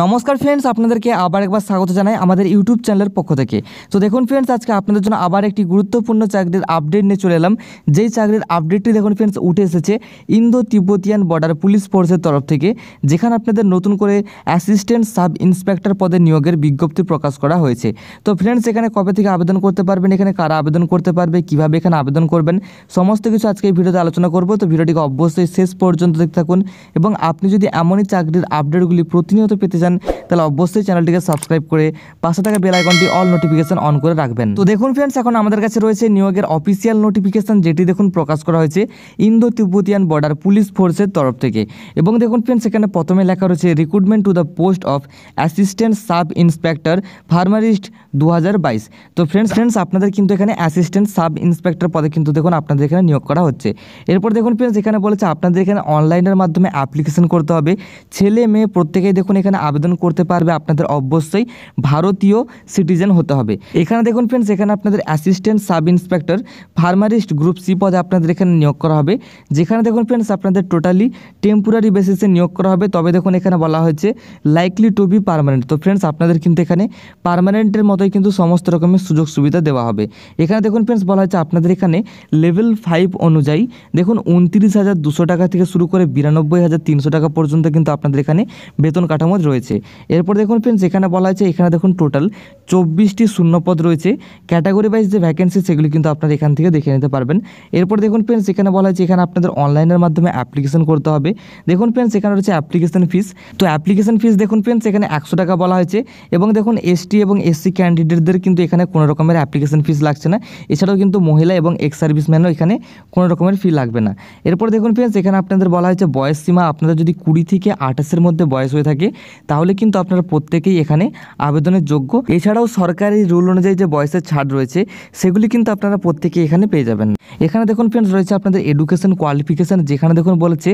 নমস্কার ফ্রেন্ডস আপনাদেরকে আবার একবার স্বাগত জানাই আমাদের ইউটিউব চ্যানেলের পক্ষ থেকে তো দেখুন ফ্রেন্ডস আজকে আপনাদের জন্য আবার একটি গুরুত্বপূর্ণ চাকরির আপডেট নিয়ে চলে এলাম যেই চাকরির আপডেটটি দেখুন ফ্রেন্ডস উঠে এসেছে ইন্দো তিব্বতিয়ান বর্ডার পুলিশ ফোর্সের তরফ থেকে যেখানে আপনাদের নতুন করে অ্যাসিস্ট্যান্ট সাব ইন্সপেক্টর পদে নিয়োগের বিজ্ঞপ্তি প্রকাশ করা হয়েছে তো ফ্রেন্ডস এখানে কবে থেকে আবেদন করতে পারবেন এখানে কারা আবেদন করতে পারবে কিভাবে এখানে আবেদন করবেন সমস্ত কিছু আজকে এই ভিডিওতে আলোচনা করব তো ভিডিওটিকে অবশ্যই শেষ পর্যন্ত দেখতে থাকুন এবং আপনি যদি এমনই চাকরির আপডেটগুলি প্রতিনিয়ত পেতে করতে চান তাহলে অবশ্যই চ্যানেলটিকে সাবস্ক্রাইব করে পাশে থাকা বেল আইকনটি অল নোটিফিকেশন অন করে রাখবেন তো দেখুন ফ্রেন্ডস এখন আমাদের কাছে রয়েছে নিয়োগের অফিসিয়াল নোটিফিকেশন যেটি দেখুন প্রকাশ করা হয়েছে ইন্দো তিব্বতিয়ান বর্ডার পুলিশ ফোর্সের তরফ থেকে এবং দেখুন ফ্রেন্ডস এখানে প্রথমে লেখা রয়েছে recruitment to the post of assistant sub inspector pharmacist দু তো ফ্রেন্ডস ফ্রেন্ডস আপনাদের কিন্তু এখানে অ্যাসিস্ট্যান্ট সাব ইন্সপেক্টর পদে কিন্তু দেখুন আপনাদের এখানে নিয়োগ করা হচ্ছে এরপর দেখুন ফ্রেন্ডস এখানে বলেছে আপনাদের এখানে অনলাইনের মাধ্যমে অ্যাপ্লিকেশন করতে হবে ছেলে মেয়ে প্রত্যেকেই দেখুন এখানে আবেদন করতে পারবে আপনাদের অবশ্যই ভারতীয় সিটিজেন হতে হবে এখানে দেখুন ফ্রেন্ডস এখানে আপনাদের assistant sub inspector pharmacist group C পদে আপনাদের এখানে নিয়োগ করা হবে যেখানে দেখুন ফ্রেন্ডস আপনাদের টোটালি টেম্পোরারি বেসিসে নিয়োগ করা হবে তবে দেখুন এখানে বলা হয়েছে লাইকলি টু বি পারমানেন্ট তো ফ্রেন্ডস আপনাদের কিন্তু এখানে পারমানেন্টের মতো অবস্থায় কিন্তু সমস্ত রকমের সুযোগ সুবিধা দেওয়া হবে এখানে দেখুন ফ্রেন্ডস বলা হয়েছে আপনাদের এখানে লেভেল ফাইভ অনুযায়ী দেখুন উনত্রিশ হাজার দুশো টাকা থেকে শুরু করে বিরানব্বই হাজার তিনশো টাকা পর্যন্ত কিন্তু আপনাদের এখানে বেতন কাঠামো রয়েছে এরপর দেখুন ফ্রেন্ডস এখানে বলা হয়েছে এখানে দেখুন টোটাল চব্বিশটি শূন্যপদ রয়েছে ক্যাটাগরি ওয়াইজ যে ভ্যাকেন্সি সেগুলি কিন্তু আপনারা এখান থেকে দেখে নিতে পারবেন এরপর দেখুন ফ্রেন্ডস এখানে বলা হয়েছে এখানে আপনাদের অনলাইনের মাধ্যমে অ্যাপ্লিকেশন করতে হবে দেখুন ফ্রেন্ডস এখানে রয়েছে অ্যাপ্লিকেশন ফিস তো অ্যাপ্লিকেশন ফিস দেখুন ফ্রেন্ডস এখানে একশো টাকা বলা হয়েছে এবং দেখুন এসটি এবং এসসি ক্যান্ডিডেটদের কিন্তু এখানে কোনো রকমের অ্যাপ্লিকেশন ফিস লাগছে না এছাড়াও কিন্তু মহিলা এবং এক্স সার্ভিসম্যানও এখানে কোনো রকমের ফি লাগবে না এরপর দেখুন ফ্রেন্ডস এখানে আপনাদের বলা হয়েছে বয়স সীমা আপনাদের যদি কুড়ি থেকে আঠাশের মধ্যে বয়স হয়ে থাকে তাহলে কিন্তু আপনারা প্রত্যেকেই এখানে আবেদনের যোগ্য এছাড়াও সরকারি রুল অনুযায়ী যে বয়সের ছাড় রয়েছে সেগুলি কিন্তু আপনারা প্রত্যেকেই এখানে পেয়ে যাবেন এখানে দেখুন ফ্রেন্ডস রয়েছে আপনাদের এডুকেশন কোয়ালিফিকেশান যেখানে দেখুন বলেছে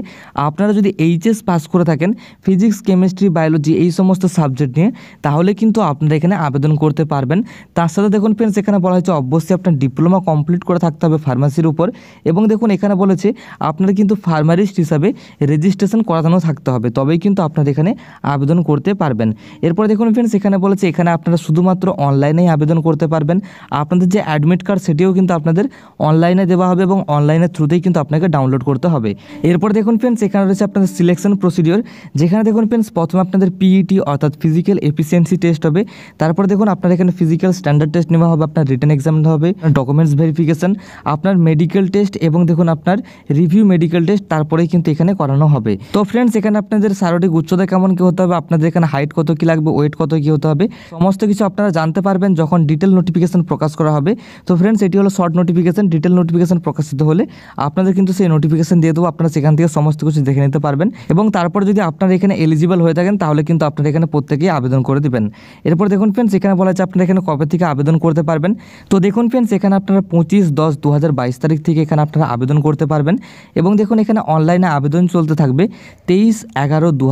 আপনারা যদি এইচএস পাস করে থাকেন ফিজিক্স কেমিস্ট্রি বায়োলজি এই সমস্ত সাবজেক্ট নিয়ে তাহলে কিন্তু আপনারা এখানে আবেদন করতে করতে পারবেন তার সাথে দেখুন ফ্রেন্ডস এখানে বলা হয়েছে অবশ্যই আপনার ডিপ্লোমা কমপ্লিট করে থাকতে হবে ফার্মাসির উপর এবং দেখুন এখানে বলেছে আপনার কিন্তু ফার্মারিস্ট হিসাবে রেজিস্ট্রেশন করানো থাকতে হবে তবেই কিন্তু আপনার এখানে আবেদন করতে পারবেন এরপর দেখুন ফ্রেন্ডস এখানে বলেছে এখানে আপনারা শুধুমাত্র অনলাইনেই আবেদন করতে পারবেন আপনাদের যে অ্যাডমিট কার্ড সেটিও কিন্তু আপনাদের অনলাইনে দেওয়া হবে এবং অনলাইনের থ্রুতেই কিন্তু আপনাকে ডাউনলোড করতে হবে এরপর দেখুন ফ্রেন্ডস এখানে রয়েছে আপনাদের সিলেকশন প্রসিডিওর যেখানে দেখুন ফ্রেন্ডস প্রথমে আপনাদের পিইটি e অর্থাৎ ফিজিক্যাল এফিসিয়েন্সি টেস্ট হবে তারপর দেখুন আপনার এখানে ফিজিক্যাল স্ট্যান্ডার্ড টেস্ট নেওয়া হবে আপনার রিটার্ন এক্সাম হবে ডকুমেন্টস ভেরিফিকেশন আপনার মেডিকেল টেস্ট এবং দেখুন আপনার রিভিউ মেডিকেল টেস্ট তারপরেই কিন্তু এখানে করানো হবে তো ফ্রেন্ডস এখানে আপনাদের শারীরিক উচ্চতা কেমন কী হতে হবে আপনাদের এখানে হাইট কত কী লাগবে ওয়েট কত কী হতে হবে সমস্ত কিছু আপনারা জানতে পারবেন যখন ডিটেল নোটিফিকেশান প্রকাশ করা হবে তো ফ্রেন্ডস এটি হলো শর্ট নোটিফিকেশন ডিটেল নোটিফিকেশন প্রকাশিত হলে আপনাদের কিন্তু সেই নোটিফিকেশান দিয়ে দেবো আপনারা সেখান থেকে সমস্ত কিছু দেখে নিতে পারবেন এবং তারপরে যদি আপনার এখানে এলিজিবল হয়ে থাকেন তাহলে কিন্তু আপনারা এখানে প্রত্যেকেই আবেদন করে দেবেন এরপর দেখুন ফ্রেন্ডস এখানে বলা আপনারা এখানে কবে থেকে আবেদন করতে পারবেন তো দেখুন ফ্রেন্ডস এখানে আপনারা পঁচিশ দশ দু তারিখ থেকে এখানে আপনারা আবেদন করতে পারবেন এবং দেখুন এখানে অনলাইনে আবেদন চলতে থাকবে তেইশ এগারো দু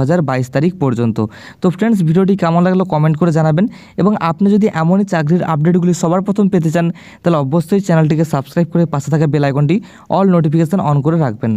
তারিখ পর্যন্ত তো ফ্রেন্ডস ভিডিওটি কেমন লাগলো কমেন্ট করে জানাবেন এবং আপনি যদি এমনই চাকরির আপডেটগুলি সবার প্রথম পেতে চান তাহলে অবশ্যই চ্যানেলটিকে সাবস্ক্রাইব করে পাশে থাকা বেলাইকনটি অল নোটিফিকেশান অন করে রাখবেন